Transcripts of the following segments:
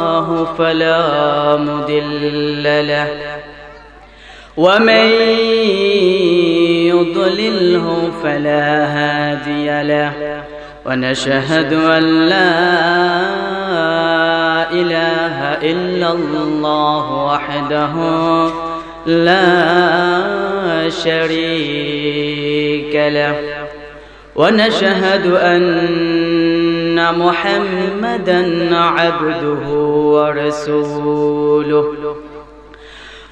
الله فلا مدل له ومن يضلله فلا هادي له ونشهد أن لا إله إلا الله وحده لا شريك له ونشهد أن محمدا عبده ورسوله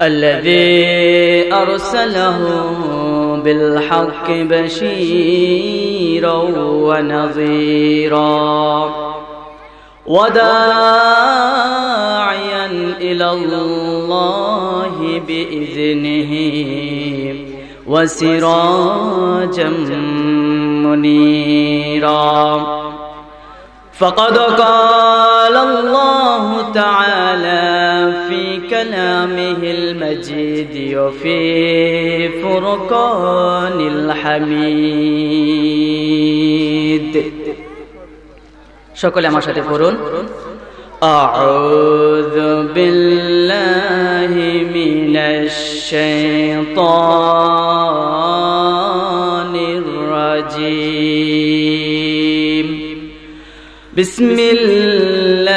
الذي ارسله بالحق بشيرا ونظيرا وداعيا الى الله باذنه وسراجا منيرا فقد قال الله تعالى في كلامه المجيد وفي فرقان الحميد شكرا আমার সাথে أعوذ بالله من الشيطان بسم الله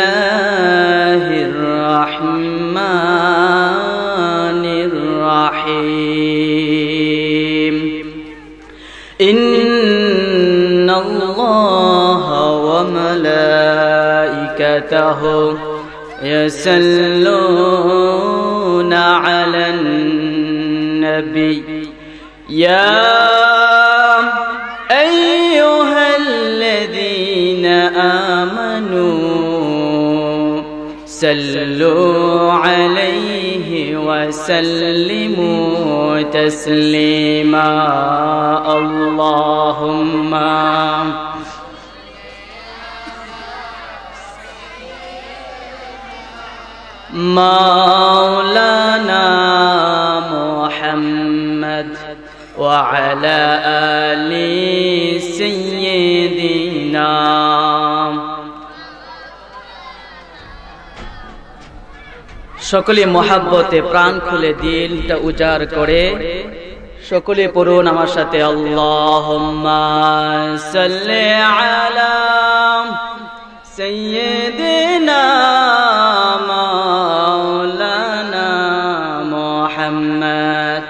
الرحمن الرحيم إن الله وملائكته يسلون على النبي يا صلوا عليه وسلموا تسليما اللهم مولانا محمد وعلى آل سيدنا সকলে মহাব্বতে প্রাণ খুলে দিনটা উজাড় করে সকলে পড়ুন আমার সাথে আল্লাহ আলাম মোহাম্মদ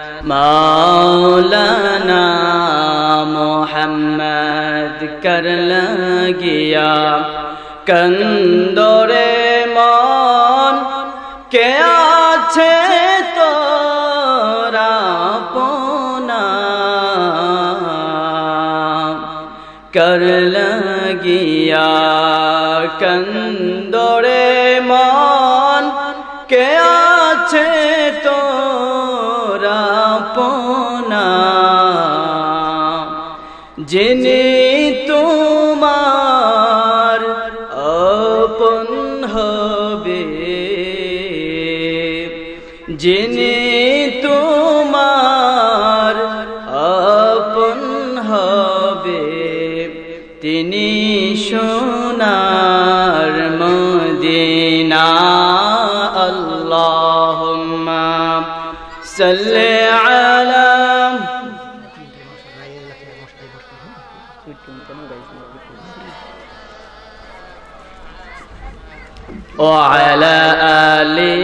মোহাম্মদ কর লাগিয়া কন কর লাগিয়া কন্দরে মন কে আছে তোরা পোনা জেনে তিনি সোনার মদিনা আল্লাহুম্মা সাল্লি আলা وعلى آله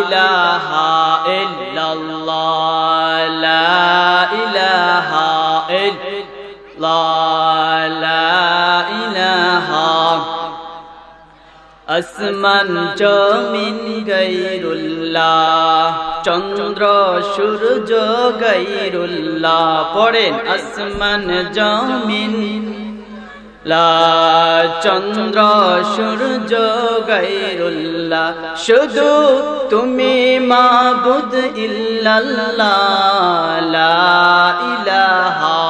ইলাহা ইল্লাল্লাহ লা ইলাহা ইল্লাল্লাহ লা ইলাহা আসমান জমিন গৈরুল্লাহ চন্দ্র সূর্য গৈরুল্লাহ পড়েন আসমান জমিন লা চন্দ্র সূর্য গৈরুল্লাহ শুধু তুমি মা বুধ ইলাহা লা ইলাহা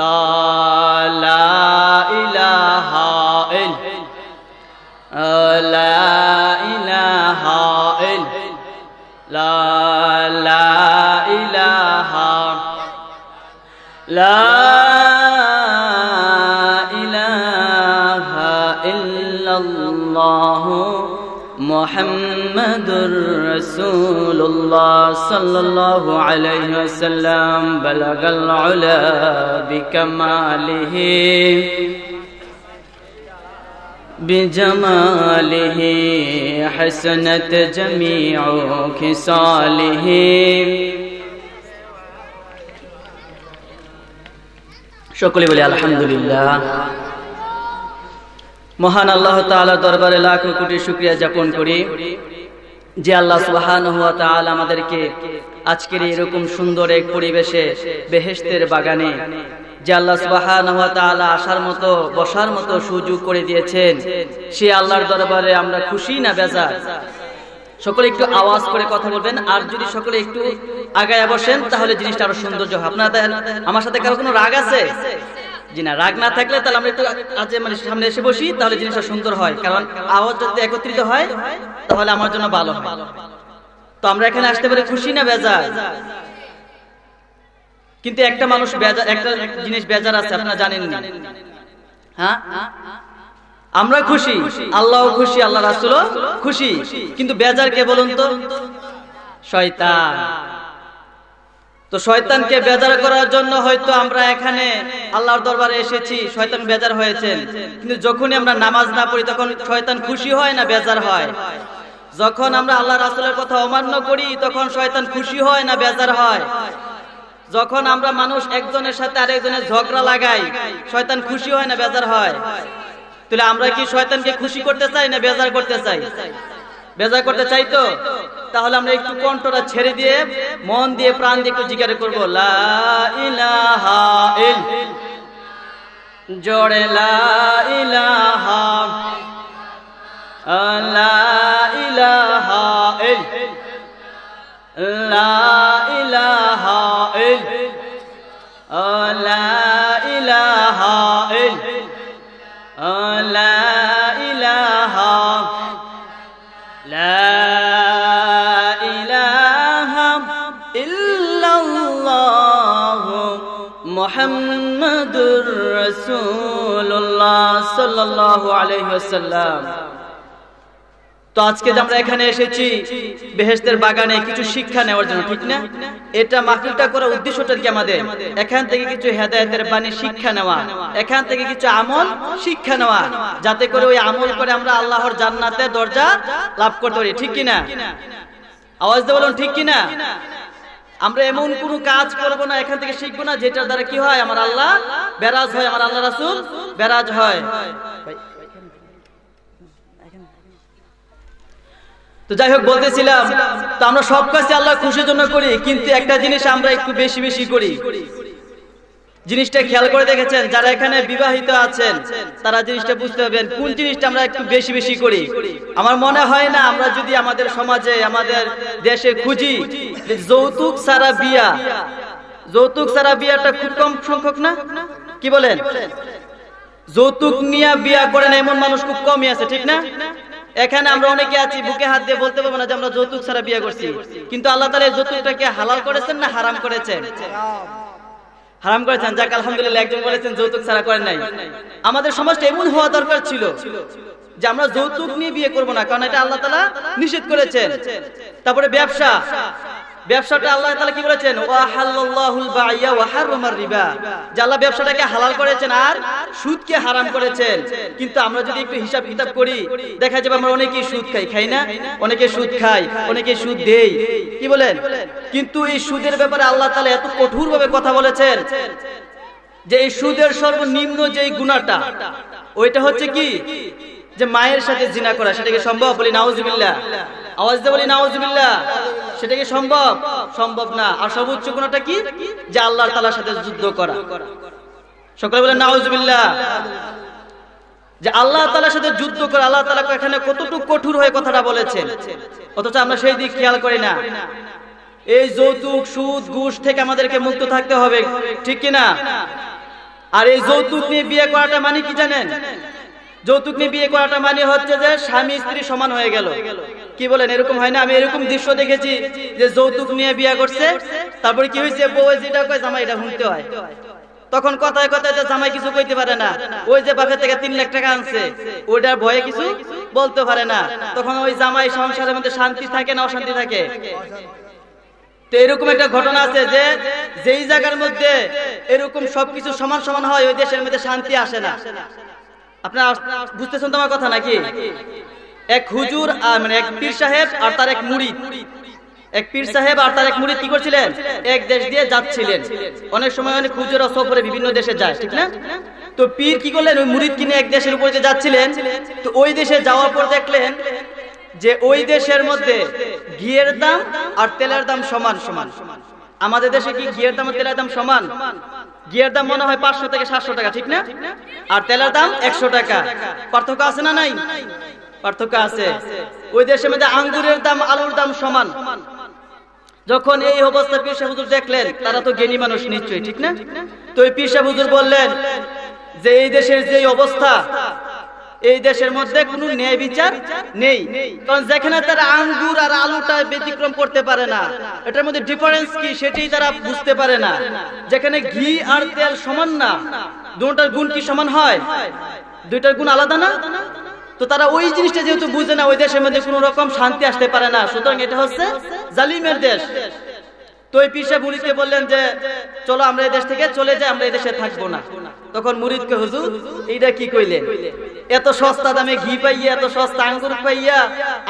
লা ইলাহা লা ইলাহা লা محمد رسول الله صلى الله عليه وسلم بلغ العلا بكماله بجماله حسنت جميع خصاله لله الحمد لله মহান আল্লাহ তাআলার দরবারে লাখ কোটি শুকরিয়া যাপন করি যে আল্লাহ সুবহানাহু ওয়া তাআলা আমাদেরকে আজকের এরকম সুন্দর এক পরিবেশে বেহেশতের বাগানে যে আল্লাহ সুবহানাহু ওয়া তাআলা আসার মতো বসার মতো সুযোগ করে দিয়েছেন সে আল্লাহর দরবারে আমরা খুশি না বেজার সকলে একটু আওয়াজ করে কথা বলবেন আর যদি সকলে একটু আগায় বসেন তাহলে জিনিসটা আরো সৌন্দর্য হবে আপনারা আমার সাথে কারো কোনো রাগ আছে জি রাগ না থাকলে তাহলে আমরা একটু আজকে মানে সামনে এসে বসি তাহলে জিনিসটা সুন্দর হয় কারণ আওয়াজ যদি একত্রিত হয় তাহলে আমার জন্য ভালো তো আমরা এখানে আসতে পারি খুশি না বেজার কিন্তু একটা মানুষ বেজার একটা জিনিস বেজার আছে আপনারা জানেন না হ্যাঁ আমরা খুশি আল্লাহ খুশি আল্লাহ রাসুল খুশি কিন্তু বেজার কে বলুন তো শয়তান তো শয়তানকে বেজার করার জন্য হয়তো আমরা এখানে আল্লাহর দরবারে এসেছি শয়তান বেজার হয়েছেন কিন্তু যখনই আমরা নামাজ না পড়ি তখন শয়তান খুশি হয় না বেজার হয় যখন আমরা আল্লাহ রাসুলের কথা অমান্য করি তখন শয়তান খুশি হয় না বেজার হয় যখন আমরা মানুষ একজনের সাথে আরেকজনের ঝগড়া লাগাই শয়তান খুশি হয় না বেজার হয় তাহলে আমরা কি শয়তানকে খুশি করতে চাই না বেজার করতে চাই বেজা করতে চাইতো তাহলে আমরা একটু কণ্ঠটা ছেড়ে দিয়ে মন দিয়ে প্রাণ দিয়ে একটু জিজ্ঞাসা করবো জোরে ইলাহা ইলাহা তো আজকে আমরা এখানে এসেছি বেহেস্তের বাগানে কিছু শিক্ষা নেওয়ার জন্য ঠিক না এটা মাকিলটা করার উদ্দেশ্যটা কি আমাদের এখান থেকে কিছু হেদায়তের বাণী শিক্ষা নেওয়া এখান থেকে কিছু আমল শিক্ষা নেওয়া যাতে করে ওই আমল করে আমরা আল্লাহর জান্নাতে দরজা লাভ করতে পারি ঠিক কিনা আওয়াজ দিয়ে বলুন ঠিক কিনা আমরা এমন কোন কাজ করব না এখান থেকে শিখবো না যেটার দ্বারা কি হয় আমার আল্লাহ বেরাজ হয় আমার আল্লাহ রাসুল বেরাজ হয় তো যাই হোক বলতেছিলাম তো আমরা সব কাজে আল্লাহ খুশির জন্য করি কিন্তু একটা জিনিস আমরা একটু বেশি বেশি করি জিনিসটা খেয়াল করে দেখেছেন যারা এখানে বিবাহিত আছেন তারা জিনিসটা বুঝতে পারবেন কোন জিনিসটা আমরা একটু বেশি বেশি করি আমার মনে হয় না আমরা যদি আমাদের সমাজে আমাদের দেশে খুঁজি যৌতুক সারা বিয়া যৌতুক সারা বিয়াটা খুব কম সংখ্যক না কি বলেন যৌতুক নিয়ে বিয়া না এমন মানুষ খুব কমই আছে ঠিক না এখানে আমরা অনেকে আছি বুকে হাত দিয়ে বলতে পারবো না যে আমরা যৌতুক ছাড়া বিয়ে করছি কিন্তু আল্লাহ তালা এই যৌতুকটাকে হালাল করেছেন না হারাম করেছেন হারাম করেছেন যাকে আলহামদুলিল্লাহ একজন বলেছেন যৌতুক ছাড়া করেন নাই আমাদের সমাজটা এমন হওয়া দরকার ছিল যে আমরা যৌতুক নিয়ে বিয়ে করব না কারণ এটা আল্লাহ তালা নিষেধ করেছেন তারপরে ব্যবসা ব্যবসাটা আল্লাহ তাআলা কি বলেছেন ওয়াহাল্লাল্লাহুল বাইয়া রিবা যে ব্যবসাটাকে হালাল করেছেন আর সুদকে হারাম করেছেন কিন্তু আমরা যদি একটু হিসাব কিতাব করি দেখা যাবে আমরা অনেকেই সুদ খাই খাই না অনেকে সুদ খাই অনেকে সুদ দেই কি বলেন কিন্তু এই সুদের ব্যাপারে আল্লাহ তাআলা এত কঠোর ভাবে কথা বলেছেন যে এই সুদের সর্বনিম্ন যে গুণাটা ওইটা হচ্ছে কি যে মায়ের সাথে জিনা করা সেটাকে সম্ভব বলি নাউজুবিল্লা আওয়াজ দিয়ে বলি নাউজুবিল্লা সেটা কি সম্ভব সম্ভব না আর সর্বোচ্চ কোনটা কি যে আল্লাহ তালার সাথে যুদ্ধ করা সকলে বলে নাউজুবিল্লা যে আল্লাহ তালার সাথে যুদ্ধ করে আল্লাহ তালা এখানে কতটুকু কঠোর হয়ে কথাটা বলেছেন অথচ আমরা সেই দিক খেয়াল করি না এই যৌতুক সুদ ঘুষ থেকে আমাদেরকে মুক্ত থাকতে হবে ঠিক কিনা আর এই যৌতুক নিয়ে বিয়ে করাটা মানে কি জানেন যৌতুক নিয়ে বিয়ে করাটা মানে হচ্ছে যে স্বামী স্ত্রী সমান হয়ে গেল কি বলেন এরকম হয় না আমি এরকম দৃশ্য দেখেছি যে যৌতুক নিয়ে বিয়ে করছে তারপরে কি হয়েছে বউ যেটা কয় জামাই এটা শুনতে হয় তখন কথায় কথায় জামাই কিছু কইতে পারে না ওই যে বাপের থেকে তিন লাখ টাকা আনছে ওইটার ভয়ে কিছু বলতে পারে না তখন ওই জামাই সংসারের মধ্যে শান্তি থাকে না অশান্তি থাকে তো এরকম একটা ঘটনা আছে যে যেই জায়গার মধ্যে এরকম সবকিছু সমান সমান হয় ওই দেশের মধ্যে শান্তি আসে না আপনার বুঝতেছেন তোমার কথা নাকি এক হুজুর মানে এক পীর সাহেব আর তার এক মুড়ি এক পীর সাহেব আর তার এক মুড়ি কি করছিলেন এক দেশ দিয়ে যাচ্ছিলেন অনেক সময় অনেক হুজুরা সফরে বিভিন্ন দেশে যায় ঠিক না তো পীর কি করলেন ওই মুড়ি কিনে এক দেশের উপরে যাচ্ছিলেন তো ওই দেশে যাওয়ার পর দেখলেন যে ওই দেশের মধ্যে ঘিয়ের দাম আর তেলের দাম সমান সমান আমাদের দেশে কি ঘিয়ের দাম আর তেলের দাম সমান গিয়ার দাম মনে হয় পাঁচশো থেকে সাতশো টাকা ঠিক না আর তেলের দাম একশো টাকা পার্থক্য আছে না নাই পার্থক্য আছে ওই দেশের মধ্যে আঙ্গুরের দাম আলুর দাম সমান যখন এই অবস্থা পিসা হুজুর দেখলেন তারা তো জ্ঞানী মানুষ নিশ্চয়ই ঠিক না তো এই পিসা হুজুর বললেন যে এই দেশের যে অবস্থা এই দেশের মধ্যে কোনো ন্যায় বিচার নেই কারণ যেখানে তারা আঙ্গুর আর আলুটা ব্যতিক্রম করতে পারে না এটার মধ্যে ডিফারেন্স কি সেটাই তারা বুঝতে পারে না যেখানে ঘি আর তেল সমান না দুটার গুণ কি সমান হয় দুইটার গুণ আলাদা না তো তারা ওই জিনিসটা যেহেতু বুঝে না ওই দেশের মধ্যে কোনো রকম শান্তি আসতে পারে না সুতরাং এটা হচ্ছে জালিমের দেশ তো এই পিসে মুরিদকে বললেন যে চলো আমরা এই দেশ থেকে চলে যাই আমরা এই দেশে থাকবো না তখন মুরিদকে হুজুর এইটা কি কইলেন এত সস্তা দামে ঘি পাইয়া এত সস্তা আঙ্গুর পাইয়া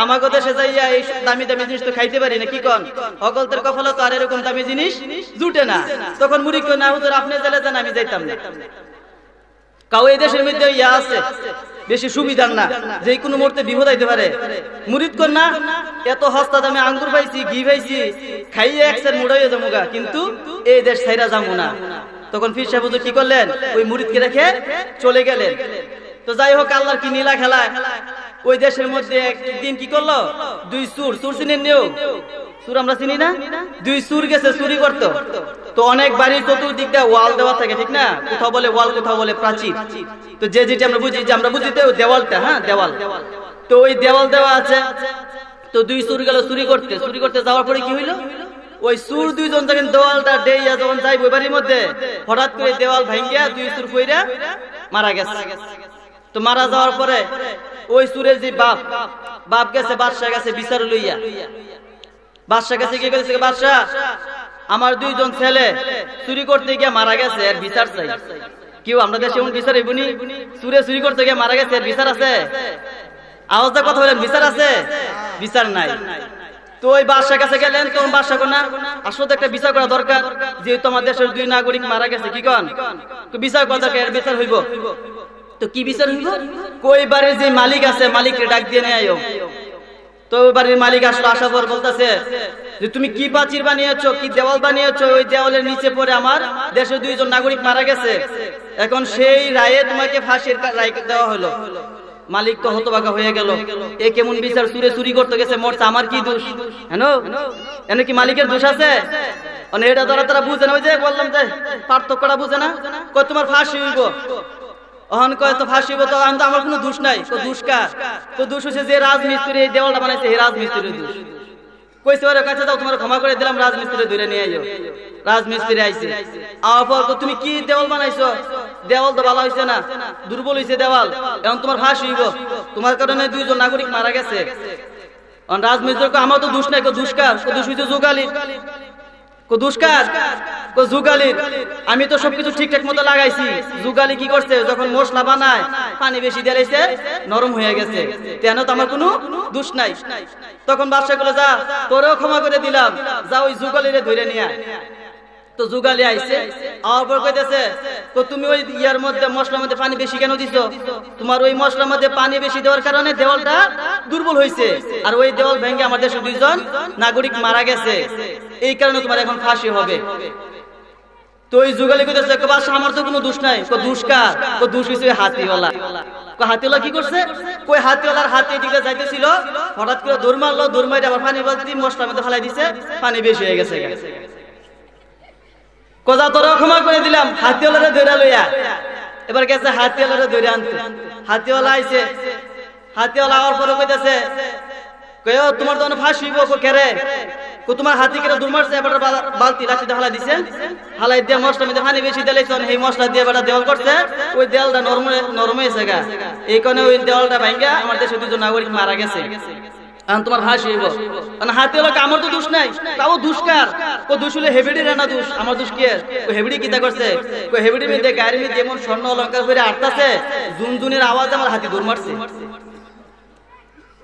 আমাকে দেশে যাইয়া এই দামি দামি জিনিস তো খাইতে পারি না কি কন অগলতের কফলে তো আর এরকম দামি জিনিস জুটে না তখন মুড়ি কেউ না হুজুর আপনি জেলে যান আমি যাইতাম না কাউ এই দেশের মধ্যে ইয়া আছে বেশি সুবিধার না যে কোনো মুহূর্তে বিপদ আইতে পারে মুরিদ কর না এত হস্তা দামে আঙ্গুর পাইছি ঘি পাইছি খাইয়ে একসাথে মুড়াইয়া যাবো গা কিন্তু এই দেশ সাইরা যাবো না তখন ফির সাহেব কি করলেন ওই মুরিদকে রেখে চলে গেলেন তো যাই হোক আল্লাহর কি নীলা খেলা ওই দেশের মধ্যে একদিন কি করলো দুই সুর সুর চিনে নিও সুর আমরা চিনি না দুই সুর গেছে চুরি করতো তো অনেক বাড়ির চতুর্দিক দিয়ে ওয়াল দেওয়া থাকে ঠিক না কোথাও বলে ওয়াল কোথাও বলে প্রাচীর তো যে যেটা আমরা বুঝি যে আমরা বুঝি তো দেওয়ালটা হ্যাঁ দেওয়াল তো ওই দেওয়াল দেওয়া আছে তো দুই সুর গেল চুরি করতে চুরি করতে যাওয়ার পরে কি হইলো ওই সুর দুইজন যখন দেওয়ালটা ডেইয়া যখন যাই বই বাড়ির মধ্যে হঠাৎ করে দেওয়াল ভাঙ্গিয়া দুই সুর কইরা মারা গেছে তো মারা যাওয়ার পরে ওই সুরের যে বাপ বাপ গেছে বাদশাহ গেছে বিচার লইয়া বাদশাহ গেছে কি করেছে বাদশাহ আমার দুইজন ছেলে চুরি করতে গিয়ে মারা গেছে আর বিচার চাই কেউ আমরা দেশে এমন বিচার এবুনি চুরে চুরি করতে গিয়ে মারা গেছে আর বিচার আছে আওয়াজটা কথা বলেন বিচার আছে বিচার নাই তো ওই বাদশাহ কাছে গেলেন তখন বাদশা কোনা আসলে একটা বিচার করা দরকার যেহেতু আমার দেশের দুই নাগরিক মারা গেছে কি কন বিচার করা দরকার বিচার হইব তো কি বিচার হইব কই বাড়ির যে মালিক আছে মালিককে ডাক দিয়ে নিয়ে আয়ো তো ওই বাড়ির মালিক আসলো আসার পর বলতেছে যে তুমি কি পাচির বানিয়েছো কি দেওয়াল বানিয়েছো ওই দেওয়ালের নিচে পড়ে আমার দেশের দুইজন নাগরিক মারা গেছে এখন সেই রায়ে তোমাকে ফাঁসির রায় দেওয়া হলো মালিক তো হতবাকা হয়ে গেল এ কেমন বিচার চুরে চুরি করতে গেছে মরছে আমার কি দোষ হ্যাঁ এনে কি মালিকের দোষ আছে এটা তারা তারা বুঝে না ওই যে বললাম যে পার্থক্যটা বুঝে না তোমার ফাঁসি হইব রাজমিস্ত্রি তুমি কি দেওয়াল বানাইছো দেওয়াল তো ভালো হইছে না দুর্বল হইছে দেওয়াল এখন তোমার ফাঁসি তোমার কারণে দুইজন নাগরিক মারা গেছে রাজমিস্ত্রি আমার তো দোষ নাই তো দোষ কার দোষ আমি তো সবকিছু ঠিকঠাক মতো লাগাইছি জুগালি কি করছে যখন মশলা বানায় পানি বেশি দিয়েছে নরম হয়ে গেছে কেন তো আমার কোনো দোষ নাই তখন বাদশাহ গুলো যা তোরেও ক্ষমা করে দিলাম যা ওই জুগালিরে ধরে নিয়ে তো যুগালি আইছে আবার কইতেছে তো তুমি ওই ইয়ার মধ্যে মশলার মধ্যে পানি বেশি কেন দিছো তোমার ওই মশলার মধ্যে পানি বেশি দেওয়ার কারণে দেওয়ালটা দুর্বল হইছে আর ওই দেওয়াল ভেঙে আমাদের দুইজন নাগরিক মারা গেছে এই কারণে তোমার এখন ফাঁসি হবে তো ওই যুগালি কইতেছে কো বাস আমার তো কোনো দোষ নাই কো দোষ কার কো দোষ হইছে হাতিওয়ালা কো হাতিওয়ালা কি করছে কই হাতিওয়ালার হাতে দিকে যাইতেছিল হঠাৎ করে দৌড় মারলো দৌড় মারি আবার পানি বালতি মশলার মধ্যে ফেলাই দিছে পানি বেশি হয়ে গেছে গেছে কজা তোরা ক্ষমা করে দিলাম হাতিওয়ালারে ধরে লইয়া এবার গেছে হাতিওয়ালারে ধরে আনতে হাতিওয়ালা আইছে হাতিওয়ালা আওয়ার পরে কইতাছে কয়ও তোমার তো ফাঁস হইব কো কেরে কো তোমার হাতি কেরে দুমারছে এবার বালতি লাঠি দেখালা দিছে হালাই দিয়ে মশলা মধ্যে হানি বেশি দিলাইছন এই মশলা দিয়ে এবার দেওয়াল করছে ওই দেওয়ালটা নরম নরম হয়েছে গা এই কারণে ওই দেওয়ালটা ভাঙ্গা আমার দেশের দুজন নাগরিক মারা গেছে এখন তোমার ভাষ হইব হাতে হলো আমার তো দোষ নাই তাও দোষ কার কো দোষ হলে হেবিডি রানা দোষ আমার দোষ কে কো হেবিডি কিতা করছে কো হেবিডি মধ্যে গাড়ি মধ্যে যেমন স্বর্ণ অলঙ্কার করে আটতাছে জুনজুনের আওয়াজ আমার হাতি দূর মারছে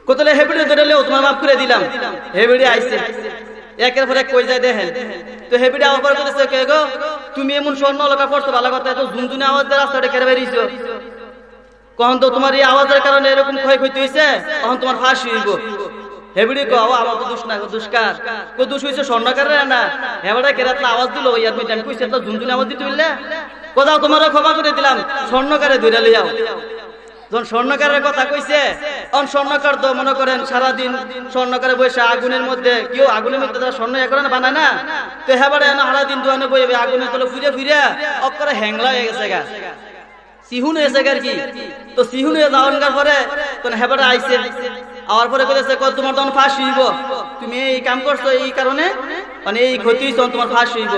কোতলে হেবিডি ধরে লেও তোমার মাফ করে দিলাম হেবিডি আইছে একের পরে কই যায় দেখেন তো হেবিডি আওয়াজ করতেছে কে গো তুমি এমন স্বর্ণ অলঙ্কার পড়ছো ভালো কথা এত জুনজুনের আওয়াজ দিয়ে রাস্তাটা কেড়ে বেরিয়েছো কখন তো তোমার এই আওয়াজের কারণে এরকম ক্ষয়ক্ষতি হয়েছে তখন তোমার ফাঁস হইব স্বর্ণকারে না কইছে তো আওয়াজ তোমার করে দিলাম স্বর্ণকারে স্বর্ণকারের কথা অন স্বর্ণকার তো মনে করেন সারাদিন স্বর্ণকারে বসে আগুনের মধ্যে কেউ আগুনের মধ্যে তারা স্বর্ণ করে না বানায় না তো হেবাড়ে না সারাদিন দোয়ানে বইবে আগুনের তলে ফিরে ফিরে অকরে হ্যাংলা হয়ে গেছে সিহুন হয়েছে আর কি তো সিহুন হয়ে যাওয়ার পরে কোন আইসে আওয়ার পরে কইতেছে কত তোমার তখন ফাঁস হইব তুমি এই কাম করছো এই কারণে মানে এই ক্ষতি তোমার ফাঁস হইব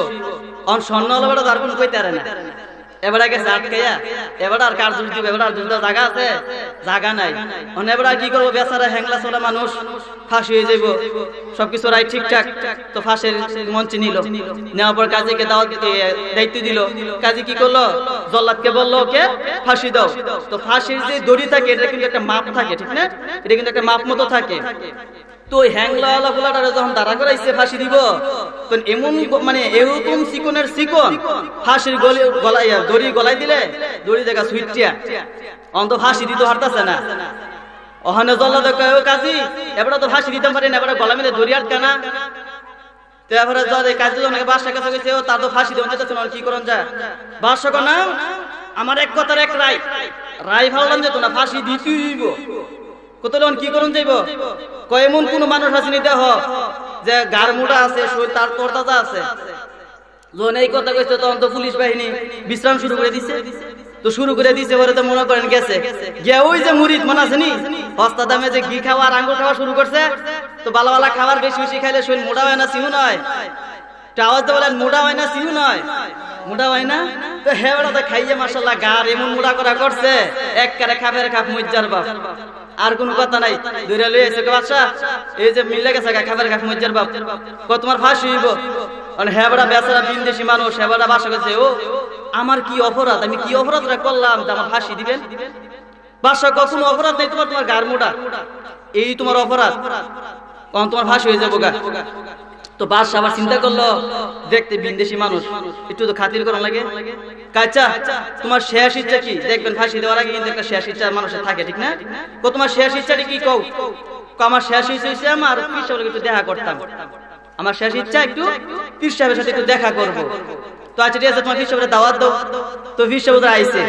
অন স্বর্ণ হলো বেটা তার কোনো কইতে না এবারে গেছে আটকাইয়া এবার আর কার জুড়ি এবার আর দুটো জায়গা আছে জায়গা নাই মানে এবার কি করবো বেচারা হ্যাংলা চলা মানুষ ফাঁসি হয়ে যাইব সবকিছু রাই ঠিকঠাক তো ফাঁসের মঞ্চে নিল নেওয়ার পর কাজীকে দাওয়াত দায়িত্ব দিল কাজী কি করলো জল্লাদকে বললো ওকে ফাঁসি দাও তো ফাঁসির যে দড়ি থাকে এটা কিন্তু একটা মাপ থাকে ঠিক না এটা কিন্তু একটা মাপ মতো থাকে তো হ্যাংলা যখন দাঁড়া করাইছে ফাঁসি দিব তো এমন মানে এরকম চিকনের চিকন ফাঁসির গলি গলাই দড়ি গলাই দিলে দড়ি জায়গা সুইটিয়া অন্ত ফাঁসি দিতে হারতাছে না কাজী এবারে তো ফাঁসি এবারে গলা মিলে না তো বাসা তার তো ফাঁসি দেওয়া যাচ্ছে না কি করুন না আমার এক কথার এক রায় রায় ভাবলাম যে তো না ফাঁসি দিতেই কতজন কি করুন যাইব কয় এমন কোন মানুষ আসেনি হ যে গার মুড়া আছে তার তরতাজা আছে যখন এই কথা কইছে তখন তো পুলিশ বাহিনী বিশ্রাম শুরু করে দিছে তো শুরু করে দিছে বলে তো মনে করেন গেছে গে ওই যে মুরিদ মনে আছে নি হস্তা দামে যে ঘি খাওয়া আর আঙ্গুর খাওয়া শুরু করছে তো ভালো বালা খাবার বেশি বেশি খাইলে শরীর মোটা হয় না সিহু নয় হয় না নয় হয় না খাইয়ে মাসাল্লাহ গার এমন এক কারে খাপের খাপ আর কথা নাই বাচ্চা এই যে গেছে খাপের খাপ তোমার ও আমার কি অপরাধ আমি কি অপরাধ করলাম আমার ফাঁসি দিবেন বাসা কখনো অপরাধ নেই তোমার তোমার গার মোটা এই তোমার অপরাধ তোমার ফাঁসি হয়ে যাবো গা তো বাস আবার চিন্তা করলো দেখতে বিদেশি মানুষ একটু তো খাতির করা লাগে কাচা আচ্ছা, তোমার শেষ ইচ্ছা কি দেখবেন ফাঁসি দেওয়ার আগে কিন্তু একটা শেষ ইচ্ছা মানুষের থাকে ঠিক না কো তোমার শেষ ইচ্ছাটি কি কৌ আমার শেষ ইচ্ছা হয়েছে আমার পীর একটু দেখা করতাম আমার শেষ ইচ্ছা একটু পীর সাহেবের সাথে একটু দেখা করব তো আচ্ছা ঠিক আছে তোমার পীর সাহেবের দাওয়াত দাও তো পীর সাহেব আইছে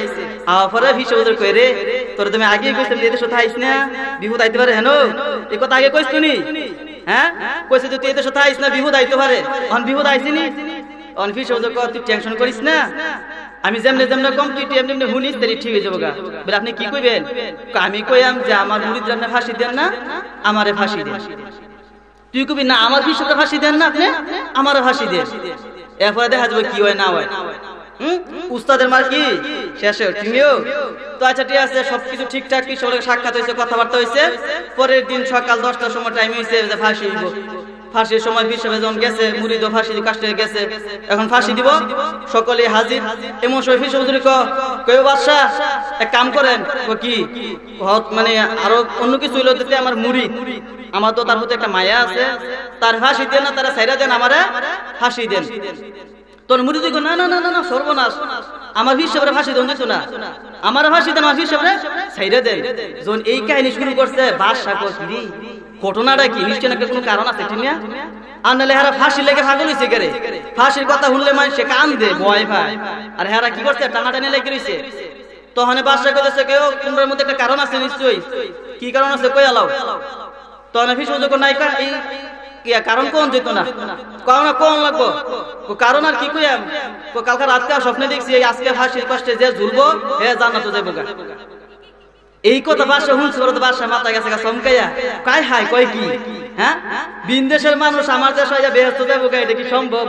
আওয়া পরে পীর সাহেব কই রে তোর তুমি আগে কইছিস এদের সাথে আইছ না বিপদ আইতে পারে হেন এই কথা আগে কইছ তুমি হ্যাঁ কইছে যে তুই এদের সাথে আইস না বিপদ আইতে পারে অন বিপদ আইসিনি অন কর তুই টেনশন করিস না আমি যেমনে যেমনে কম তুই এমনি এমনি হুনিস তেরি ঠিক হয়ে যাবগা বলে আপনি কি কইবেন আমি কইয়াম যে আমার মুরিদ রান্না ফাঁসি দেন না আমারে ফাঁসি দেন তুই কবি না আমার ফিস ফাঁসি দেন না আপনি আমারে ফাঁসি দেন এরপরে দেখা যাবে কি হয় না হয় উস্তাদের মার কি শেষ তুমিও তো আচ্ছা ঠিক আছে সবকিছু ঠিকঠাক কি সবাই সাক্ষাৎ হয়েছে কথাবার্তা হয়েছে পরের দিন সকাল দশটার সময় টাইম হয়েছে যে ফাঁসি দিব ফাঁসির সময় হিসেবে যখন গেছে মুড়িদ ফাঁসি কাস্টে গেছে এখন ফাঁসি দিব সকলে হাজির এমন সময় ফির চৌধুরী কয় বাদশাহ এক কাম করেন কি মানে আরো অন্য কিছু হইলো যেতে আমার মুড়ি আমার তো তার মধ্যে একটা মায়া আছে তার ফাঁসি দেন না তারা সাইরা দেন আমারে ফাঁসি দেন তোর মুরিদ না না না না না সর্বনাশ আমার হিসাবে ফাঁসি দেন না আমার ফাঁসি দেন আমার সাইরে দেন যখন এই কাহিনী শুরু করছে বাদশা ঘটনাটা কি নিশ্চয় কোনো কারণ আছে ঠিক না আর হারা ফাঁসি লেগে ফাঁকুন হয়েছে গেরে ফাঁসির কথা শুনলে মানে সে কান দে ভয় ভাই আর হেরা কি করছে টানা টানে লেগে রয়েছে তখন বাদশা কইতেছে কেউ কুমড়ার মধ্যে একটা কারণ আছে নিশ্চয়ই কি কারণ আছে কই আলাও তখন ফিস যখন নায়িকা এই কারণ কোন যেত না কারণ কোন লাগবো কারণ আর কি কালকে স্বপ্নে দেখছি আজকে হাসির কষ্টে যে ঝুলবো হে এই কথা মাথা গেছে চমকাইয়া কাই হাই কয় কি হ্যাঁ বিন্দেশের মানুষ আমার দেশ হয়ে ব্যস্ত এটা কি সম্ভব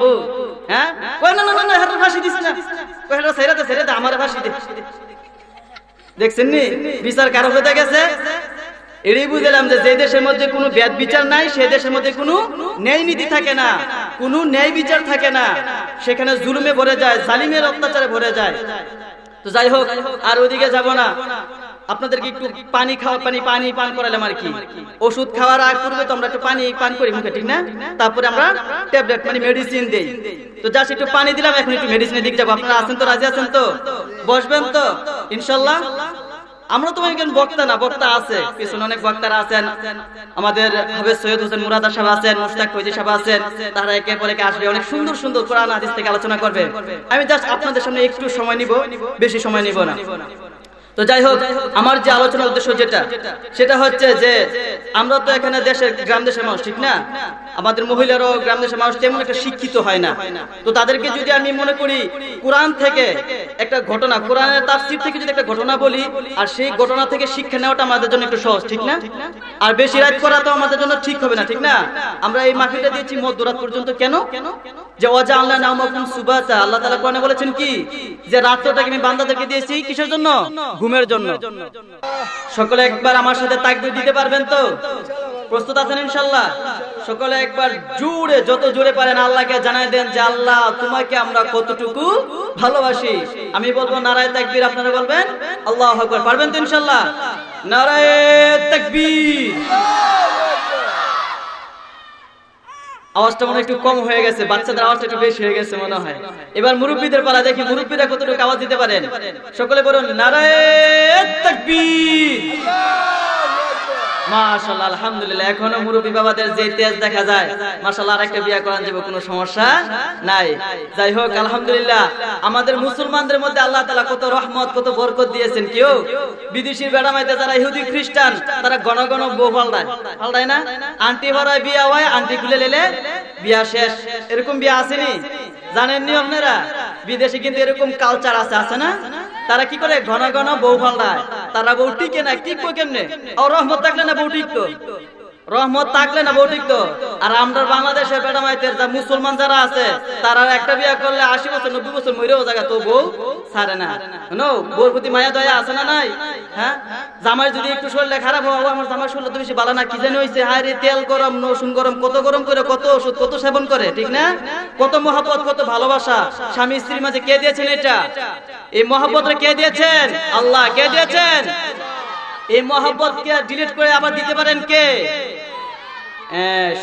হ্যাঁ না না ফাঁসি দিস না সেরাতে সেরাতে আমার ফাঁসি দেখছেন নি বিচার কারো হতে গেছে এটাই বুঝলাম যে যে দেশের মধ্যে কোনো ব্যাদ বিচার নাই সে দেশের মধ্যে কোনো ন্যায় নীতি থাকে না কোনো ন্যায় বিচার থাকে না সেখানে জুলুমে ভরে যায় জালিমের অত্যাচারে ভরে যায় তো যাই হোক আর ওদিকে যাব না আপনাদেরকে একটু পানি খাওয়া পানি পানি পান করালাম আর কি ওষুধ খাওয়ার আগ পূর্বে তো আমরা একটু পানি পান করি মুখে ঠিক না তারপরে আমরা ট্যাবলেট মানে মেডিসিন দেই তো জাস্ট একটু পানি দিলাম এখন একটু মেডিসিনের দিক যাবো আপনারা আছেন তো রাজি আছেন তো বসবেন তো ইনশাল্লাহ আমরা তো একজন বক্তা না বক্তা আছে পিছনে অনেক বক্তারা আছেন আমাদের হবে সৈয়দ হোসেন মুরাদা সাহেব আছেন মুশতাক ফৈজি সাহেব আছেন তারা একে পরে আসবে অনেক সুন্দর সুন্দর কোরআন হাদিস থেকে আলোচনা করবে আমি জাস্ট আপনাদের সামনে একটু সময় নিব বেশি সময় নিব না তো যাই হোক আমার যে আলোচনার উদ্দেশ্য যেটা সেটা হচ্ছে যে আমরা তো এখানে দেশের গ্রাম দেশের মানুষ ঠিক না আমাদের মহিলারও গ্রাম দেশের মানুষ তেমন একটা শিক্ষিত হয় না তো তাদেরকে যদি আমি মনে করি কোরআন থেকে একটা ঘটনা কোরআনের তাফসির থেকে যদি একটা ঘটনা বলি আর সেই ঘটনা থেকে শিক্ষা নেওয়াটা আমাদের জন্য একটু সহজ ঠিক না আর বেশি রাত করা তো আমাদের জন্য ঠিক হবে না ঠিক না আমরা এই মাহফিলটা দিয়েছি মধ্যরাত পর্যন্ত কেন যে ওয়াজা আল্লাহ নাম সুবাতা আল্লাহ তালা কোরআনে বলেছেন কি যে রাত্রটাকে আমি বান্দাদেরকে দিয়েছি কিসের জন্য ঘুমের জন্য সকলে একবার আমার সাথে তাকবির দিতে পারবেন তো প্রস্তুত আছেন ইনশাল্লাহ সকলে একবার জুড়ে যত জুড়ে পারেন আল্লাহকে জানাই দেন যে আল্লাহ তোমাকে আমরা কতটুকু ভালোবাসি আমি বলবো নারায় তাকবির আপনারা বলবেন আল্লাহ আকবার পারবেন তো ইনশাল্লাহ নারায় তাকবির আওয়াজটা মনে একটু কম হয়ে গেছে বাচ্চাদের আওয়াজটা একটু বেশি হয়ে গেছে মনে হয় এবার মুরব্বীদের পালা দেখি মুরব্বীরা কতটুকু আওয়াজ দিতে পারেন সকলে বলুন নারায়ণ তাকবীর আল্লাহু আকবার আমাদের মুসলমানদের মধ্যে আল্লাহ কত রহমত কত বরকত দিয়েছেন কেউ বিদেশি যারা ইহুদি খ্রিস্টান তারা ঘন ঘন বউ না আন্টি ভরায় বিয়া হয় আন্টি খুলে লেলে বিয়া শেষ এরকম বিয়া আসেনি জানেননি আপনারা বিদেশে কিন্তু এরকম কালচার আছে আছে না তারা কি করে ঘন ঘন বউ ফাল্লায় তারা বউ টিকে না টিকবো কেমনে ও রহমত থাকলে না বউ টিকতো রহমত থাকলে না বউ তো আর আমরা বাংলাদেশের বেড়ামাইতের যা মুসলমান যারা আছে তারা একটা বিয়ে করলে আশি বছর নব্বই বছর মরেও জায়গা তো বউ ছাড়ে না নো বউর প্রতি মায়া দয়া আছে না নাই হ্যাঁ জামাই যদি একটু শরীরে খারাপ হয় আমার জামাই শরীরে তো বেশি ভালো না কি জানি হয়েছে হায় তেল গরম নসুন গরম কত গরম করে কত ওষুধ কত সেবন করে ঠিক না কত মহাপত কত ভালোবাসা স্বামী স্ত্রীর মাঝে কে দিয়েছেন এটা এই মহাপতটা কে দিয়েছেন আল্লাহ কে দিয়েছেন এই মহাব্বতকে ডিলিট করে আবার দিতে পারেন কে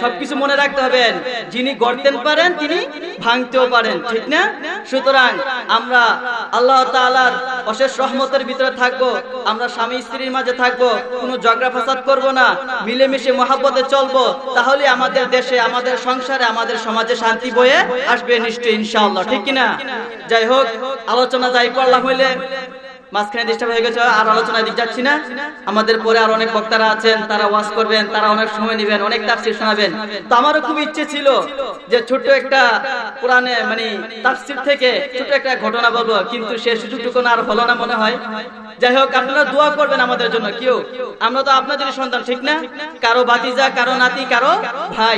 সবকিছু মনে রাখতে হবেন যিনি গড়তেন পারেন তিনি ভাঙতেও পারেন ঠিক না সুতরাং আমরা আল্লাহ তালার অশেষ রহমতের ভিতরে থাকবো আমরা স্বামী স্ত্রীর মাঝে থাকবো কোনো ঝগড়া ফাসাদ করবো না মিলেমিশে মহাব্বতে চলবো তাহলে আমাদের দেশে আমাদের সংসারে আমাদের সমাজে শান্তি বয়ে আসবে নিশ্চয়ই ইনশাআল্লাহ ঠিক কিনা যাই হোক আলোচনা যাই করলাম হইলে মাঝখানে ডিস্টার্ব হয়ে গেছে আর আলোচনায় দিক যাচ্ছি না আমাদের পরে আর অনেক বক্তারা আছেন তারা ওয়াজ করবেন তারা অনেক সময় নেবেন অনেক তাফসির শোনাবেন তো আমারও খুব ইচ্ছে ছিল যে ছোট একটা পুরানে মানে তাফসির থেকে ছোট একটা ঘটনা বলবো কিন্তু সে সুযোগটুকু আর হলো না মনে হয় যাই হোক আপনারা দোয়া করবেন আমাদের জন্য কেউ আমরা তো আপনাদের সন্তান ঠিক না কারো ভাতিজা কারো নাতি কারো ভাই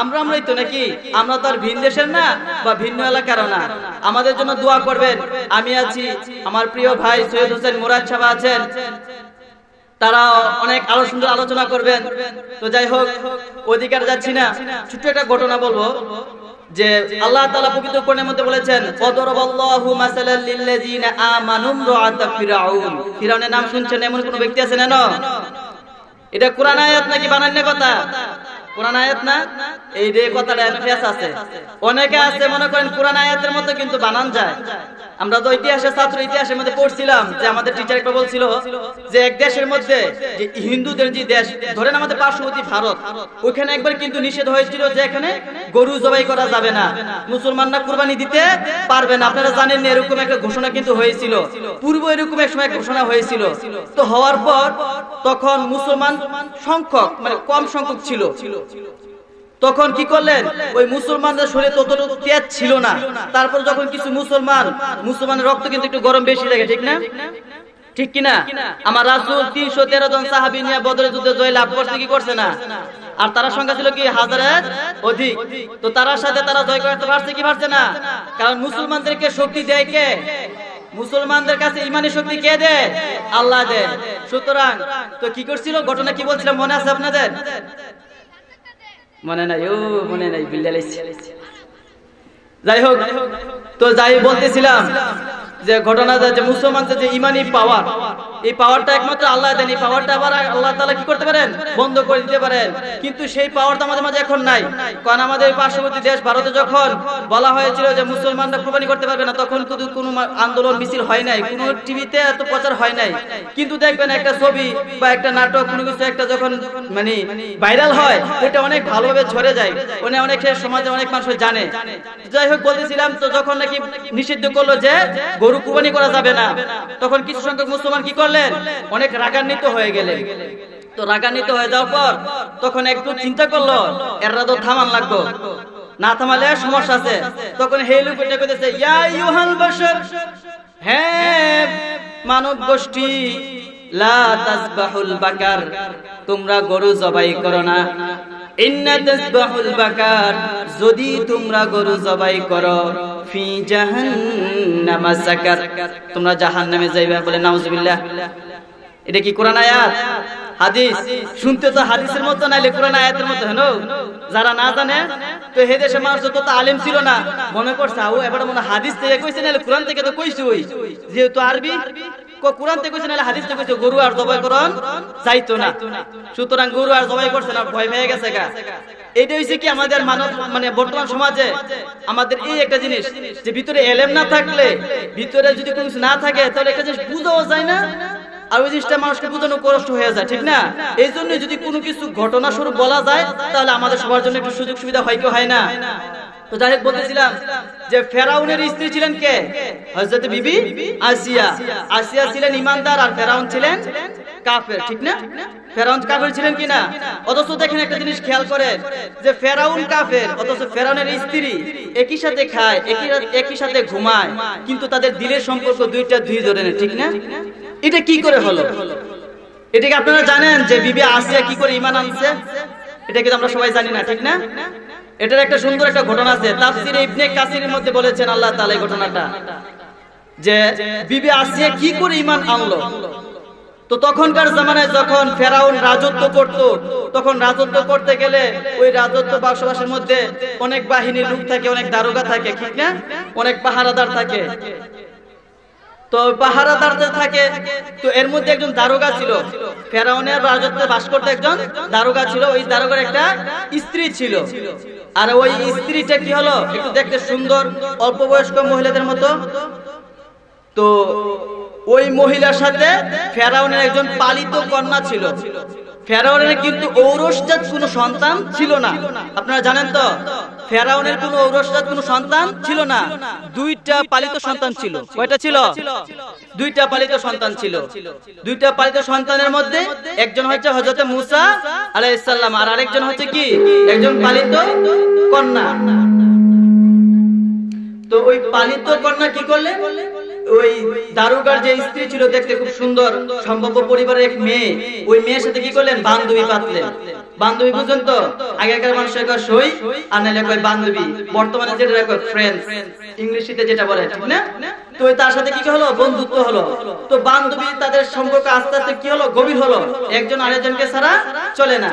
আমরা আমরাই তো নাকি আমরা তো আর ভিন দেশের না বা ভিন্ন এলাকারও না আমাদের জন্য দোয়া করবেন আমি আছি আমার প্রিয় ভাই ভাই সৈয়দ হোসেন মুরাদ আছেন তারা অনেক আরো সুন্দর আলোচনা করবেন তো যাই হোক অধিকার যাচ্ছি না একটা ঘটনা বলবো যে আল্লাহ তাআলা প্রকৃত কোরআনের মধ্যে বলেছেন কদরাবাল্লাহু মাসালাল লিল্লাযিনা আমানু রাআতা ফিরাউন ফিরাউনের নাম শুনছেন এমন কোন ব্যক্তি আছে না এটা কোরআন আয়াত নাকি বানান্যের কথা কোরআন আয়াত না এই রে কথাটা আছে অনেকে আছে মনে করেন কোরআন আয়াতের মতো কিন্তু বানান যায় আমরা তো ছাত্র ইতিহাসের মধ্যে পড়ছিলাম যে আমাদের টিচার একটা বলছিল যে এক দেশের মধ্যে হিন্দুদের যে দেশ ধরেন আমাদের পার্শ্ববর্তী ভারত ওইখানে একবার কিন্তু নিষেধ হয়েছিল যে এখানে গরু জবাই করা যাবে না মুসলমানরা কুরবানি দিতে পারবে না আপনারা জানেন এরকম একটা ঘোষণা কিন্তু হয়েছিল পূর্ব এরকম এক সময় ঘোষণা হয়েছিল তো হওয়ার পর তখন মুসলমান সংখ্যক মানে কম সংখ্যক ছিল তখন কি করলেন ওই মুসলমানদের শরীরে ততটুকু তেজ ছিল না তারপর যখন কিছু মুসলমান মুসলমানের রক্ত কিন্তু একটু গরম বেশি লাগে ঠিক না ঠিক কিনা আমার রাসুল তিনশো তেরো জন সাহাবি নিয়ে বদলে যুদ্ধে জয় লাভ করছে কি করছে না আর তারা সংখ্যা ছিল কি হাজারের অধিক তো তারার সাথে তারা জয় করতে পারছে কি পারছে না কারণ মুসলমানদেরকে শক্তি দেয় কে মুসলমানদের কাছে ইমানি শক্তি কে দেয় আল্লাহ দেয় সুতরাং তো কি করছিল ঘটনা কি বলছিলাম মনে আছে আপনাদের মনে নাই ও মনে নাই বিল্ডাল যাই হোক তো যাই বলতেছিলাম যে ঘটনাটা যে মুসলমানদের যে ইমানি পাওয়ার এই পাওয়ারটা একমাত্র আল্লাহ দেন এই পাওয়ারটা আবার আল্লাহ তালা কি করতে পারেন বন্ধ করে দিতে পারেন কিন্তু সেই পাওয়ারটা আমাদের মাঝে এখন নাই কারণ আমাদের পার্শ্ববর্তী দেশ ভারতে যখন বলা হয়েছিল যে মুসলমানরা কোরবানি করতে পারবে না তখন কিন্তু কোনো আন্দোলন মিছিল হয় নাই কোনো টিভিতে এত প্রচার হয় নাই কিন্তু দেখবেন একটা ছবি বা একটা নাটক কোনো কিছু একটা যখন মানে ভাইরাল হয় এটা অনেক ভালোভাবে ছড়ে যায় মানে অনেক সমাজে অনেক মানুষ জানে যাই হোক বলতেছিলাম তো যখন নাকি নিষিদ্ধ করলো যে গরু কুবানি করা যাবে না তখন কিছু সংখ্যক মুসলমান কি করলেন অনেক রাগান্বিত হয়ে গেলেন তো রাগান্বিত হয়ে যাওয়ার পর তখন একটু চিন্তা করলো এর তো থামান লাগবো না থামালে সমস্যা আছে তখন হে লোক এটা হে মানব গোষ্ঠী তোমরা গরু জবাই করো না ইন্না তাসবাহুল বাকার যদি তোমরা গরু জবাই করো ফি জাহান্নামা যাকাত তোমরা জাহান্নামে যাইবা বলে নাউজুবিল্লাহ এটা কি কোরআন আয়াত হাদিস শুনতে তো হাদিসের মতো নাইলে কোরআন আয়াতের মতো হেন যারা না জানে তো হে দেশে মানুষ যত আলেম ছিল না মনে করছে আও এবার মনে হাদিস থেকে কইছে নাইলে কোরআন থেকে তো কইছুই যেহেতু আরবি কোরআন থেকে কইছেন হাদিস থেকে কইছে গরু আর জবাই করন না সুতরাং গরু আর জবাই ভয় পেয়ে গেছে গা এটা হইছে কি আমাদের মানব মানে বর্তমান সমাজে আমাদের এই একটা জিনিস যে ভিতরে এলেম না থাকলে ভিতরে যদি কোনো কিছু না থাকে তাহলে একটা জিনিস বুঝাও যায় না আর ওই জিনিসটা মানুষকে বোঝানো কষ্ট হয়ে যায় ঠিক না এই জন্য যদি কোনো কিছু ঘটনা স্বরূপ বলা যায় তাহলে আমাদের সবার জন্য একটু সুযোগ সুবিধা হয় কি হয় না তো যাই হোক বলতেছিলাম যে ফেরাউনের স্ত্রী ছিলেন কে হজরত বিবি আসিয়া আসিয়া ছিলেন ইমানদার আর ফেরাউন ছিলেন কাফের ঠিক না ফেরাউন কাফের ছিলেন কিনা অথচ দেখেন একটা জিনিস খেয়াল করেন যে ফেরাউন কাফের অথচ ফেরাউনের স্ত্রী একই সাথে খায় একই একই সাথে ঘুমায় কিন্তু তাদের দিলের সম্পর্ক দুইটা দুই ধরনের ঠিক না এটা কি করে হলো এটাকে আপনারা জানেন যে বিবি আসিয়া কি করে ইমান আনছে এটা কিন্তু আমরা সবাই জানি না ঠিক না এটার একটা সুন্দর একটা ঘটনা আছে তাফসির ইবনে কাসিরের মধ্যে বলেছেন আল্লাহ তাআলা এই ঘটনাটা যে বিবি আসিয়া কি করে ঈমান আনলো তো তখনকার জামানায় যখন ফেরাউন রাজত্ব করত তখন রাজত্ব করতে গেলে ওই রাজত্ব বাসবাসের মধ্যে অনেক বাহিনীর লোক থাকে অনেক দারোগা থাকে ঠিক না অনেক পাহারাদার থাকে তো পাহারাদার থাকে তো এর মধ্যে একজন দারোগা ছিল ফেরাউনের রাজত্বে বাস করতে একজন দারোগা ছিল ওই দারোগার একটা স্ত্রী ছিল আর ওই স্ত্রীটা কি হলো একটু দেখতে সুন্দর অল্প বয়স্ক মহিলাদের মতো তো ওই মহিলার সাথে ফেরাউনের একজন পালিত কন্যা ছিল ফেরাউনের কিন্তু ঔরসজাত কোনো সন্তান ছিল না আপনারা জানেন তো ফেরাউনের কোনো ঔরসজাত কোনো সন্তান ছিল না দুইটা পালিত সন্তান ছিল কয়টা ছিল দুইটা পালিত সন্তান ছিল দুইটা পালিত সন্তানের মধ্যে একজন হচ্ছে হযরত মুসা সালাম আর আরেকজন হচ্ছে কি একজন পালিত কন্যা তো ওই পালিত কন্যা কি করলেন ওই দারুগার যে স্ত্রী ছিল দেখতে খুব সুন্দর সম্ভব পরিবারের এক মেয়ে ওই মেয়ের সাথে কি করলেন বান্ধবী পাতলেন বান্ধবী বুঝুন তো আগেকার মানুষের কয় সই আর নাহলে কয় বান্ধবী বর্তমানে যেটা কয় ফ্রেন্ড ইংলিশিতে যেটা বলে ঠিক না তো তার সাথে কি হলো বন্ধুত্ব হলো তো বান্ধবী তাদের সম্পর্ক আস্তে আস্তে কি হলো গভীর হলো একজন আরেকজনকে ছাড়া চলে না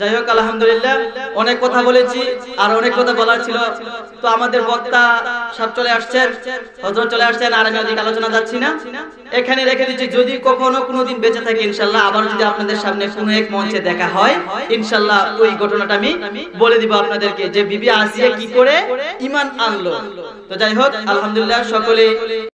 যাই হোক আলহামদুলিল্লাহ অনেক কথা বলেছি আর অনেক কথা বলার ছিল তো আমাদের বক্তা সব চলে আসছেন হজর চলে আসছেন আর আমি অধিক আলোচনা যাচ্ছি না এখানে রেখে দিচ্ছি যদি কখনো কোনোদিন বেঁচে থাকি ইনশাল্লাহ আবার যদি আপনাদের সামনে কোনো এক মঞ্চে দেখা হয় ইনশাল্লাহ ওই ঘটনাটা আমি বলে দিব আপনাদেরকে যে বিবি আসিয়া কি করে ইমান আনলো তো যাই হোক আলহামদুলিল্লাহ সকলে